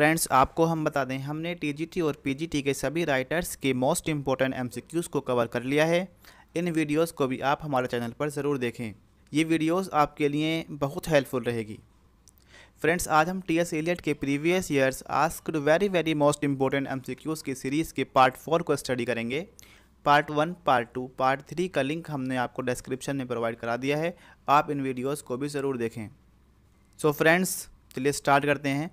friends आपको हम बता दें हमने टीजीटी और पीजीटी के सभी राइटर्स के मोस्ट इम्पॉर्टेंट एमसीक्यूज़ को कवर कर लिया है इन वीडियोस को भी आप हमारे चैनल पर ज़रूर देखें ये वीडियोस आपके लिए बहुत हेल्पफुल रहेगी फ्रेंड्स आज हम टी एस एलियट के previous years ask very very most important MCQs की सीरीज़ के पार्ट फोर को स्टडी करेंगे part one part two part three का लिंक हमने आपको डिस्क्रिप्शन में प्रोवाइड करा दिया है आप इन वीडियोज़ को भी ज़रूर देखें सो फ्रेंड्स चलिए स्टार्ट करते हैं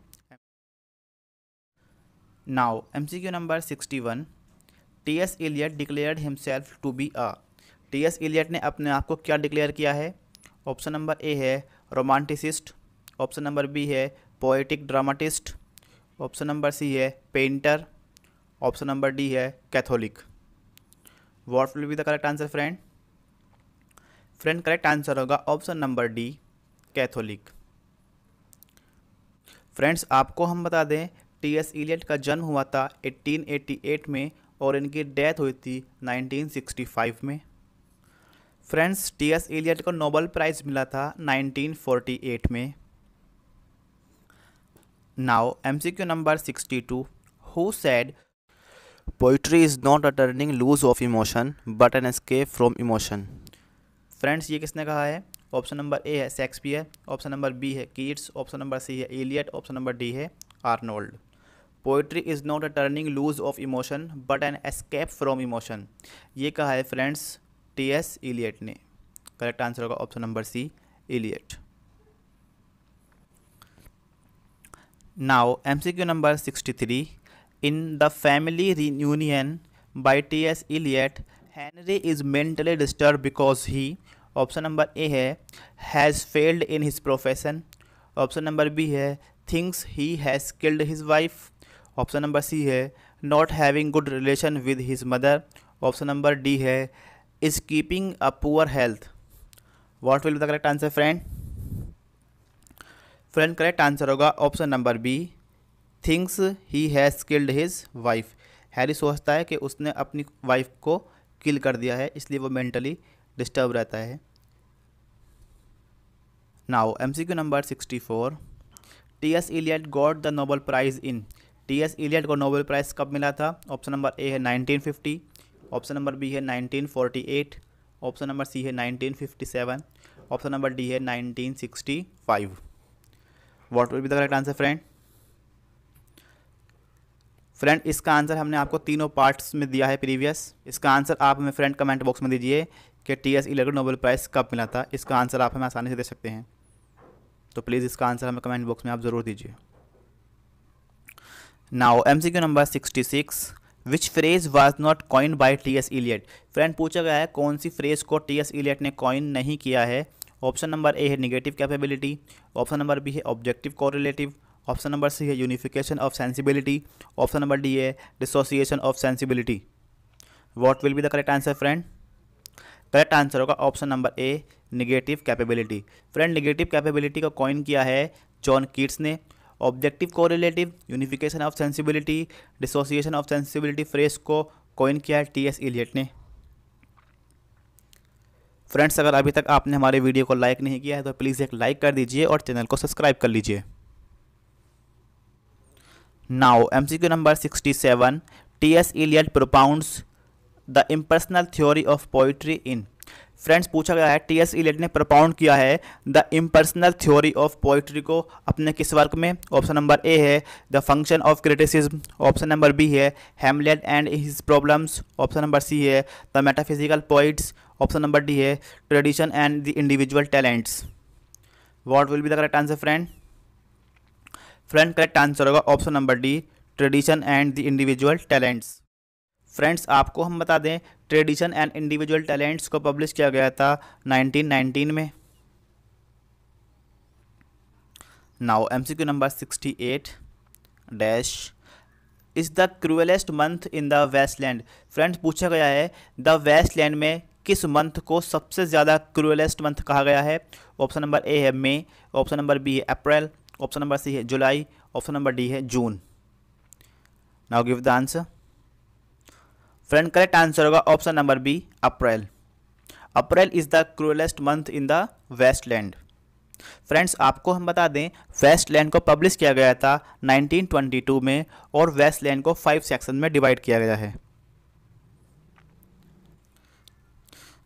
number sixty one T S Eliot declare himself to be a T S Eliot ने अपने आप को क्या डिक्लेयर किया है ऑप्शन नंबर ए है रोमांटिसिस्ट ऑप्शन नंबर बी है poetic dramatist option number C है पेंटर ऑप्शन नंबर डी है Catholic what will be the correct answer friend friend correct answer होगा option number D Catholic friends आपको हम बता दें T S Eliot का जन्म हुआ था 1888 में और इनकी डेथ हुई थी 1965 में फ्रेंड्स टी एस इलियट को नोबल प्राइज़ मिला था 1948 में now M C Q number sixty two who said poetry is not a turning loose of emotion but an escape from emotion friends ये किसने कहा है ऑप्शन नंबर ए है Shakespeare option number B है Keats option number C है Eliot option number D है Arnold poetry is not a turning loose of emotion but an escape from emotion ये कहा है फ्रेंड्स टी एस इलियट ने correct answer होगा option number C Eliot now M C Q number sixty three in the family reunion by T S Eliot Henry is mentally disturb because he option number A है has failed in his profession option number B है thinks he has killed his wife option number C है not having good relation with his mother option number D है is keeping a poor health what will the correct answer friend friend correct answer होगा option number B thinks he has killed his wife Harry सोचता है कि उसने अपनी wife को किल कर दिया है इसलिए वो मेंटली डिस्टर्ब रहता है now M C Q number sixty four T S Eliot got the Nobel prize in T S Eliot को नोबेल प्राइज़ कब मिला था ऑप्शन नंबर ए है 1950 ऑप्शन नंबर बी है 1948 ऑप्शन नंबर सी है 1957 option number D है 1965 what will be the correct answer friend friend इसका answer हमने आपको तीनों पार्ट्स में दिया है प्रीवियस इसका आंसर आप हमें फ्रेंड कमेंट बॉक्स में दीजिए कि T S Eliot Nobel prize कब मिला था इसका आंसर आप हमें आसानी से दे सकते हैं तो प्लीज़ इसका आंसर हमें कमेंट बॉक्स में आप ज़रूर दीजिए now MCQ number 66 which phrase was not coin by T S Eliot friend पूछा गया है कौन सी फ्रेज को टी एस इलियट ने कॉइन नहीं किया है ऑप्शन नंबर ए है negative capability option number B है objective correlative option number C है unification of sensibility option number D है dissociation of sensibility what will be the correct answer friend correct answer होगा option number A negative capability friend negative capability का coin किया है John Keats ने objective correlative unification of sensibility dissociation of sensibility phrase को coin किया है T S Eliot ने friends अगर अभी तक आपने हमारे वीडियो को लाइक नहीं किया है तो प्लीज़ एक लाइक कर दीजिए और चैनल को सब्सक्राइब कर लीजिए now MCQ number sixty seven T S Eliot propound the impersonal theory of poetry in friends पूछा गया है टी एस इलेट ने प्रपाउंड किया है the impersonal theory of poetry को अपने किस वर्क में ऑप्शन नंबर ए है the function of criticism option number B है Hamlet and his problems option number C है the metaphysical poets option number D है tradition and the individual talents what will be the correct answer friend friend correct answer होगा option number D tradition and the individual talents friends आपको हम बता दें tradition and individual talents को publish किया गया था 1919 में now MCQ number 68 dash is the cruellest month in the waste land friends पूछा गया है द वेस्टलैंड में किस मंथ को सबसे ज़्यादा क्रूएलेस्ट मंथ कहा गया है ऑप्शन नंबर ए है मई ऑप्शन नंबर बी है अप्रैल ऑप्शन नंबर सी है जुलाई ऑप्शन नंबर डी है June now give the answer friend correct answer होगा option number B April April is the cruellest month in the waste land friends आपको हम बता दें waste land को publish किया गया था 1922 में और वेस्ट लैंड को फाइव सेक्शन में डिवाइड किया गया है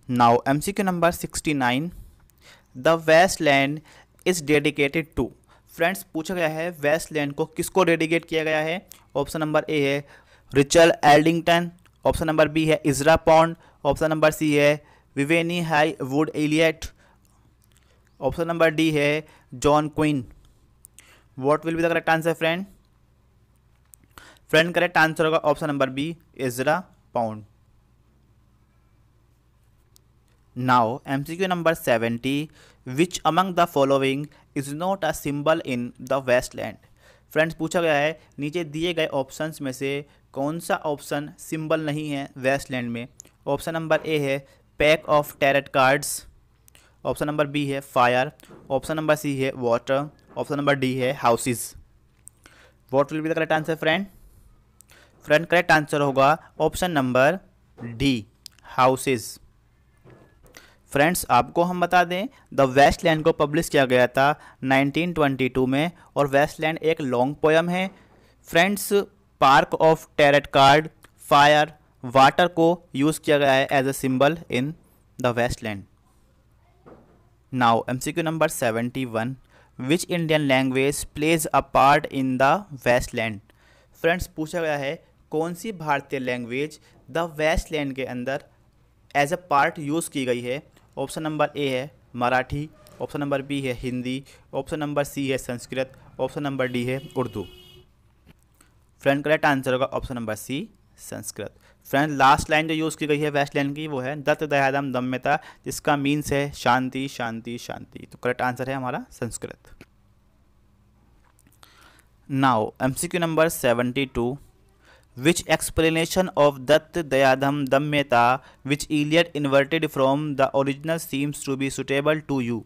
now M C number sixty nine the waste land is dedicated to friends पूछा गया है वेस्ट लैंड को किसको डेडिकेट किया गया है ऑप्शन नंबर ए है Richard Aldington option number B है Ezra Pound option number C है Vivienne Haigh Wood Eliot option number D है John Quinn what will be the correct answer friend friend correct answer होगा option number B Ezra Pound now MCQ number seventy which among the following is not a symbol in the waste land friends पूछा गया है नीचे दिए गए options में से कौन सा ऑप्शन सिंबल नहीं है वेस्टलैंड में ऑप्शन नंबर ए है pack of tarot cards option number B है फायर ऑप्शन नंबर सी है वाटर ऑप्शन नंबर डी है houses what will be the correct answer friend friend correct answer होगा option number D houses friends आपको हम बता दें the waste land को publish किया गया था 1922 में और वेस्ट लैंड एक लॉन्ग पोएम है friends pack of tarot card fire water को यूज़ किया गया है as a symbol in the waste land now M C Q number seventy one which Indian language plays a part in the waste land friends पूछा गया है कौन सी भारतीय language the waste land के अंदर एज अ पार्ट यूज़ की गई है ऑप्शन नंबर ए है मराठी ऑप्शन नंबर बी है हिंदी ऑप्शन नंबर सी है संस्कृत ऑप्शन नंबर डी है उर्दू फ्रेंड करेक्ट आंसर होगा option number C Sanskrit friend last line जो यूज़ की गई है वेस्ट लाइन की वो है दत्त दयादम दम्यता जिसका मीन्स है शांति शांति शांति तो करेक्ट आंसर है हमारा Sanskrit now MCQ number seventy two which explanation of Datta Dayadhvam Damyata which Eliot inverted from the original seems to be suitable to you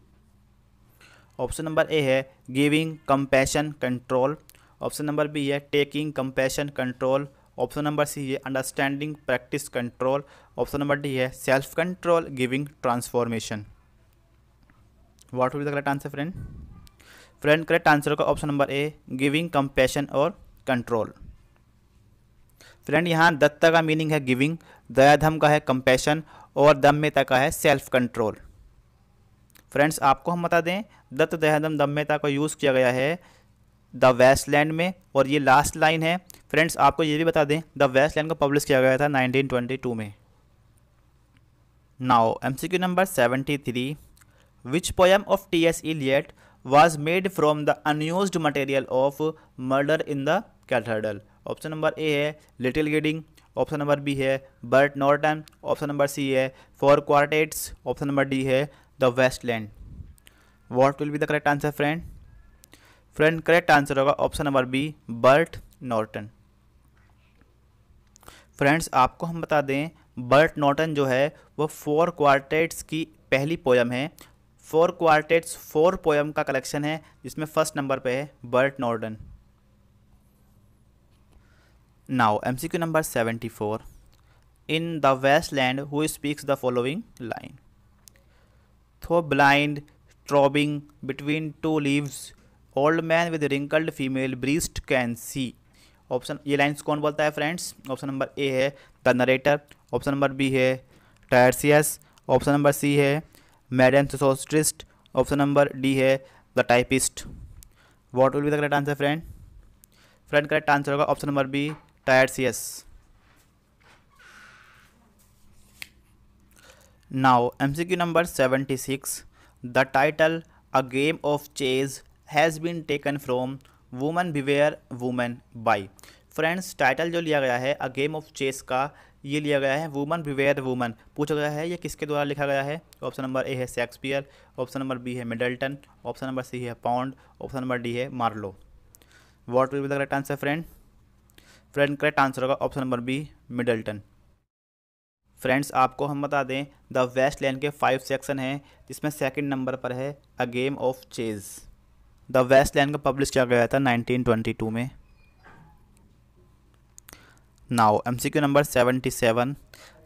option number A है giving compassion control option number B है taking compassion control option number C है understanding practice control option number D है self control giving transformation what will the correct answer friend friend correct answer का option number ए giving compassion और control friend यहाँ दत्ता का meaning है giving दयाधम का है compassion और दम्यता का है सेल्फ कंट्रोल फ्रेंड्स आपको हम बता दें दत्त दयाधम दम्यता को यूज़ किया गया है द वेस्ट लैंड में और ये लास्ट लाइन है फ्रेंड्स आपको ये भी बता दें द वेस्ट लैंड को पब्लिश किया गया था 1922 में now MCQ number 73 which poem of T S Eliot was made from the unused material of murder in the cathedral option number A है Little Gidding option number B है Burnt Norton option number C है four quartets option number D है the waste land what will be the correct answer friend friend correct answer होगा option number B Burnt Norton friends आपको हम बता दें Burt Norton जो है वो फोर क्वार्टेट्स की पहली पोयम है फोर क्वार्टेट्स फोर पोयम का कलेक्शन है जिसमें फर्स्ट नंबर पे है Burnt Norton now M C Q number seventy four in the waste land who speaks the following line through blind throbbing between two lives old man with wrinkled female breasts can see option ये lines कौन बोलता है friends option number A है the narrator option number B है Tiresias option number C है madam Sosostris option number D है the typist what will be the correct answer friend friend correct answer होगा option number B tides yes now number seventy six the title a game of chess has been taken from women beware women by friends title जो लिया गया है a game of chess का ये लिया गया है वुमन विवेयर वुमन पूछा गया है ये किसके द्वारा लिखा गया है ऑप्शन नंबर ए है शेक्सपियर ऑप्शन नंबर बी है मिडल्टन ऑप्शन नंबर सी है पाउंड ऑप्शन नंबर डी है Marlowe what will be the correct answer friend friend correct answer होगा option number B Middleton friends आपको हम बता दें the waste land के five section हैं जिसमें सेकंड नंबर पर है a game of chess the waste land का पब्लिश किया गया था 1922 में now MCQ number 77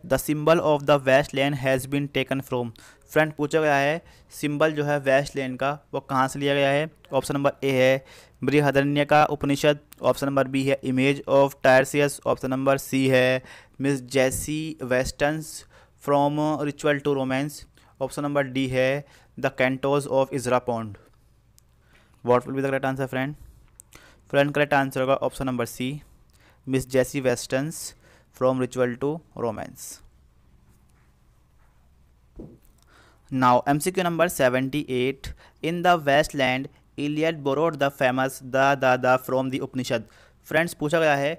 the symbol of the waste land has been taken from friend पूछा गया है सिंबल जो है वेस्ट लेन का वो कहाँ से लिया गया है ऑप्शन नंबर ए है बृहदरण्य का उपनिषद ऑप्शन नंबर बी है image of Tiresias option number C है Miss Jessie Weston's from ritual to romance option number D है the cantos of Ezra Pound what will be the correct answer friend friend correct answer होगा option number C Miss Jessie Weston's from ritual to romance now M C number seventy eight in the waste land Iliad borrowed the famous Da Da the from the Upanishad friends पूछा गया है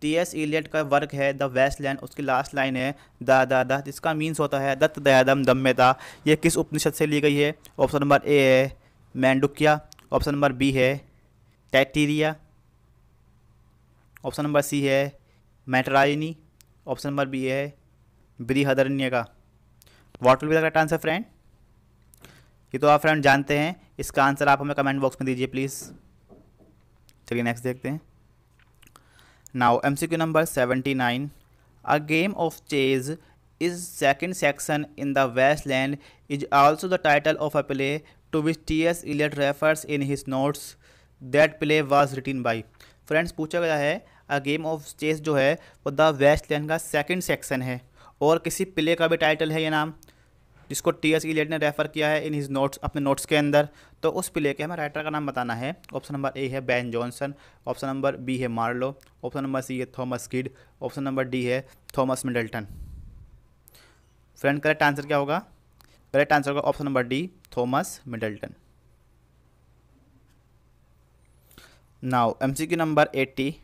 T S Eliot का work है the waste land उसकी last line है द द द जिसका means होता है दत्त दयादम दम दा ये किस उपनिषद से ली गई है ऑप्शन नंबर ए है मैंडुकिया ऑप्शन नंबर बी है टैटीरिया ऑप्शन नंबर सी है मैटरायनी ऑप्शन नंबर बी है ब्रिहदरण्य का what will be the correct answer friend ये तो आप फ्रेंड जानते हैं इसका आंसर आप हमें कमेंट बॉक्स में दीजिए प्लीज़ चलिए नेक्स्ट देखते हैं now M C Q number seventy nine a game of chess is second section in the waste land is also the title of a play to which T S Eliot refers in his notes that play was written by friends पूछा गया है a game of chess जो है वो the waste land का second section है और किसी प्ले का भी टाइटल है ये नाम जिसको टी एस इलेट ने रेफ़र किया है इन हिज नोट्स अपने नोट्स के अंदर तो उस प्ले के हमें राइटर का नाम बताना है ऑप्शन नंबर ए है Ben Jonson option number B है मार्लो ऑप्शन नंबर सी है Thomas Kyd option number D है Thomas Middleton friend correct answer क्या होगा करेक्ट आंसर होगा option number D Thomas Middleton now M C Q number eighty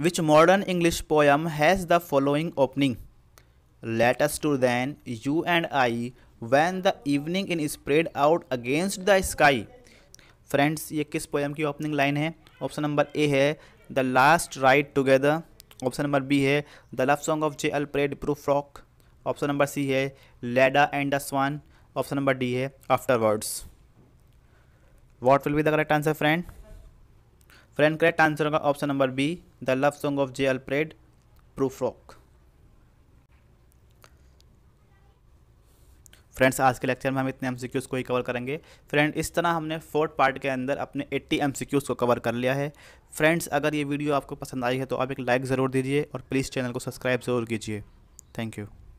which modern English poem has the following opening let us to then you and I when the evening in spread out against the sky friends ये किस poem की opening line है option number A है the last ride together option number B है the love song of J Alfred Prufrock option number C है Leda and the swan option number D है afterwards what will be the correct answer friend friend correct answer होगा option number B the love song of J Alfred proof rock friends आज के lecture में हम इतने M को ही cover करेंगे friend इस तरह हमने फोर्थ पार्ट के अंदर अपने 80 एम को कवर कर लिया है फ्रेंड्स अगर ये वीडियो आपको पसंद आई है तो आप एक लाइक ज़रूर दीजिए और प्लीज़ चैनल को सब्सक्राइब ज़रूर कीजिए थैंक यू